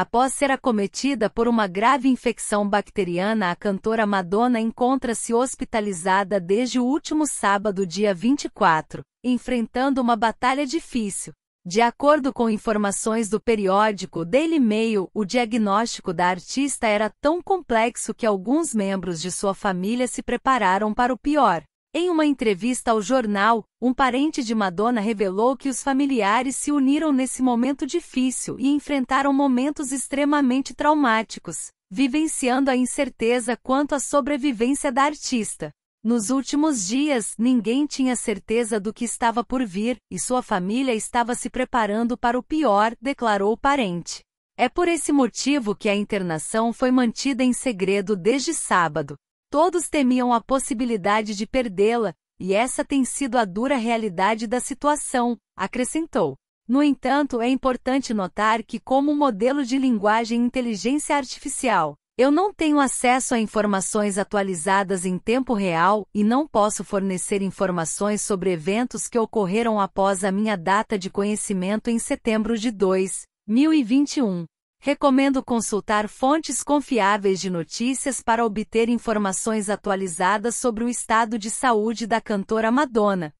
Após ser acometida por uma grave infecção bacteriana, a cantora Madonna encontra-se hospitalizada desde o último sábado, dia 24, enfrentando uma batalha difícil. De acordo com informações do periódico Daily Mail, o diagnóstico da artista era tão complexo que alguns membros de sua família se prepararam para o pior. Em uma entrevista ao jornal, um parente de Madonna revelou que os familiares se uniram nesse momento difícil e enfrentaram momentos extremamente traumáticos, vivenciando a incerteza quanto à sobrevivência da artista. Nos últimos dias, ninguém tinha certeza do que estava por vir e sua família estava se preparando para o pior, declarou o parente. É por esse motivo que a internação foi mantida em segredo desde sábado. Todos temiam a possibilidade de perdê-la, e essa tem sido a dura realidade da situação, acrescentou. No entanto, é importante notar que, como modelo de linguagem inteligência artificial, eu não tenho acesso a informações atualizadas em tempo real e não posso fornecer informações sobre eventos que ocorreram após a minha data de conhecimento em setembro de 2021. Recomendo consultar fontes confiáveis de notícias para obter informações atualizadas sobre o estado de saúde da cantora Madonna.